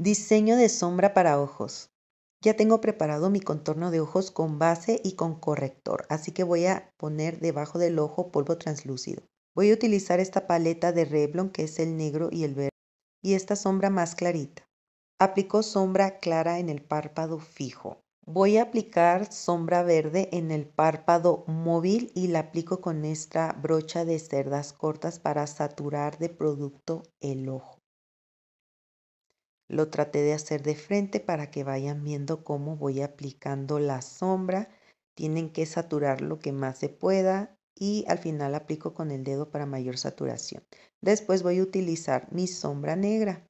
Diseño de sombra para ojos. Ya tengo preparado mi contorno de ojos con base y con corrector, así que voy a poner debajo del ojo polvo translúcido. Voy a utilizar esta paleta de Revlon que es el negro y el verde y esta sombra más clarita. Aplico sombra clara en el párpado fijo. Voy a aplicar sombra verde en el párpado móvil y la aplico con esta brocha de cerdas cortas para saturar de producto el ojo. Lo traté de hacer de frente para que vayan viendo cómo voy aplicando la sombra. Tienen que saturar lo que más se pueda y al final aplico con el dedo para mayor saturación. Después voy a utilizar mi sombra negra.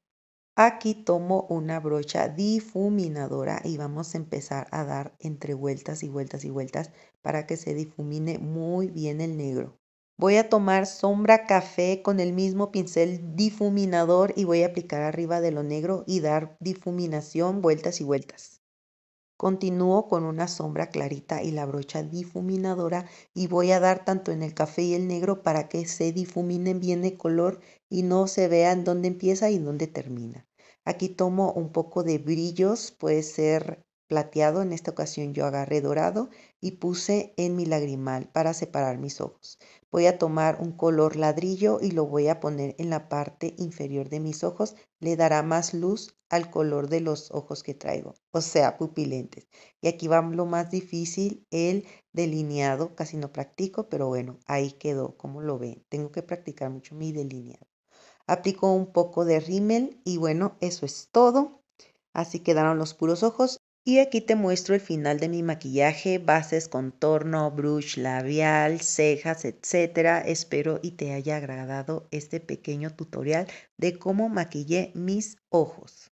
Aquí tomo una brocha difuminadora y vamos a empezar a dar entre vueltas y vueltas y vueltas para que se difumine muy bien el negro. Voy a tomar sombra café con el mismo pincel difuminador y voy a aplicar arriba de lo negro y dar difuminación vueltas y vueltas. Continúo con una sombra clarita y la brocha difuminadora y voy a dar tanto en el café y el negro para que se difuminen bien el color y no se vean dónde empieza y dónde termina. Aquí tomo un poco de brillos, puede ser plateado, en esta ocasión yo agarré dorado y puse en mi lagrimal para separar mis ojos. Voy a tomar un color ladrillo y lo voy a poner en la parte inferior de mis ojos, le dará más luz al color de los ojos que traigo, o sea, pupilentes. Y aquí va lo más difícil, el delineado, casi no practico, pero bueno, ahí quedó, como lo ven. Tengo que practicar mucho mi delineado. Aplico un poco de rímel y bueno, eso es todo. Así quedaron los puros ojos y aquí te muestro el final de mi maquillaje, bases, contorno, brush labial, cejas, etc. Espero y te haya agradado este pequeño tutorial de cómo maquillé mis ojos.